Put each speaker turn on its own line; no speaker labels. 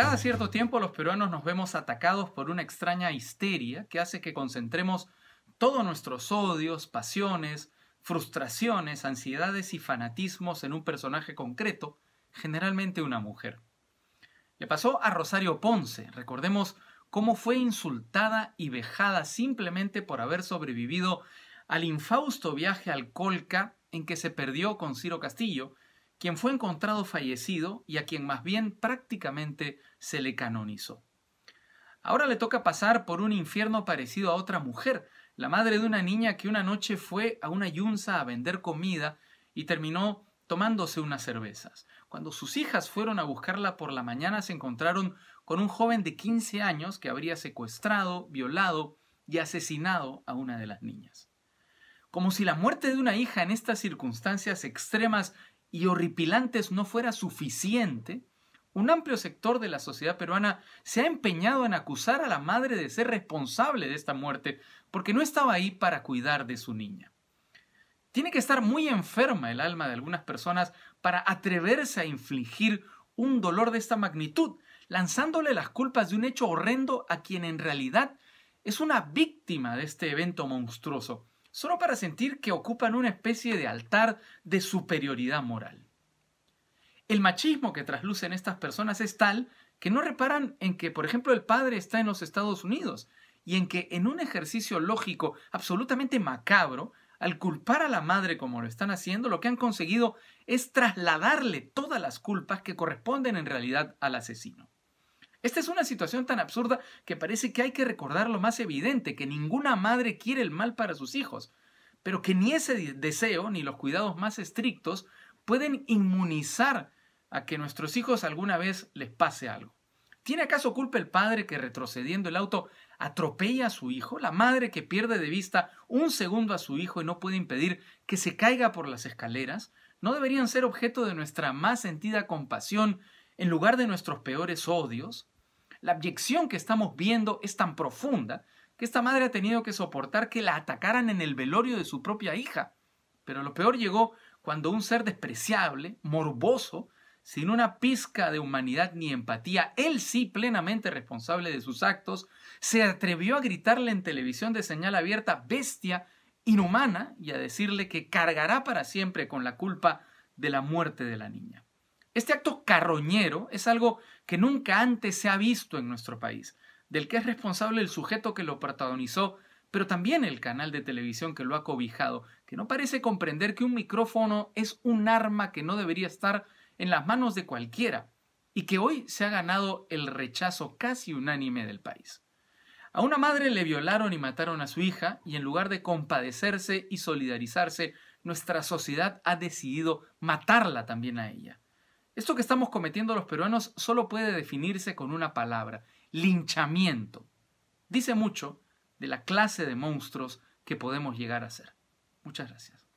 cada cierto tiempo los peruanos nos vemos atacados por una extraña histeria que hace que concentremos todos nuestros odios, pasiones, frustraciones, ansiedades y fanatismos en un personaje concreto, generalmente una mujer. Le pasó a Rosario Ponce, recordemos cómo fue insultada y vejada simplemente por haber sobrevivido al infausto viaje al Colca en que se perdió con Ciro Castillo, quien fue encontrado fallecido y a quien más bien prácticamente se le canonizó. Ahora le toca pasar por un infierno parecido a otra mujer, la madre de una niña que una noche fue a una yunza a vender comida y terminó tomándose unas cervezas. Cuando sus hijas fueron a buscarla por la mañana se encontraron con un joven de 15 años que habría secuestrado, violado y asesinado a una de las niñas. Como si la muerte de una hija en estas circunstancias extremas y horripilantes no fuera suficiente, un amplio sector de la sociedad peruana se ha empeñado en acusar a la madre de ser responsable de esta muerte porque no estaba ahí para cuidar de su niña. Tiene que estar muy enferma el alma de algunas personas para atreverse a infligir un dolor de esta magnitud, lanzándole las culpas de un hecho horrendo a quien en realidad es una víctima de este evento monstruoso solo para sentir que ocupan una especie de altar de superioridad moral. El machismo que traslucen estas personas es tal que no reparan en que, por ejemplo, el padre está en los Estados Unidos y en que en un ejercicio lógico absolutamente macabro, al culpar a la madre como lo están haciendo, lo que han conseguido es trasladarle todas las culpas que corresponden en realidad al asesino. Esta es una situación tan absurda que parece que hay que recordar lo más evidente, que ninguna madre quiere el mal para sus hijos, pero que ni ese deseo ni los cuidados más estrictos pueden inmunizar a que nuestros hijos alguna vez les pase algo. ¿Tiene acaso culpa el padre que retrocediendo el auto atropella a su hijo? ¿La madre que pierde de vista un segundo a su hijo y no puede impedir que se caiga por las escaleras? ¿No deberían ser objeto de nuestra más sentida compasión en lugar de nuestros peores odios, la abyección que estamos viendo es tan profunda que esta madre ha tenido que soportar que la atacaran en el velorio de su propia hija. Pero lo peor llegó cuando un ser despreciable, morboso, sin una pizca de humanidad ni empatía, él sí plenamente responsable de sus actos, se atrevió a gritarle en televisión de señal abierta bestia, inhumana, y a decirle que cargará para siempre con la culpa de la muerte de la niña. Este acto carroñero es algo que nunca antes se ha visto en nuestro país, del que es responsable el sujeto que lo protagonizó, pero también el canal de televisión que lo ha cobijado, que no parece comprender que un micrófono es un arma que no debería estar en las manos de cualquiera y que hoy se ha ganado el rechazo casi unánime del país. A una madre le violaron y mataron a su hija y en lugar de compadecerse y solidarizarse, nuestra sociedad ha decidido matarla también a ella. Esto que estamos cometiendo los peruanos solo puede definirse con una palabra, linchamiento. Dice mucho de la clase de monstruos que podemos llegar a ser. Muchas gracias.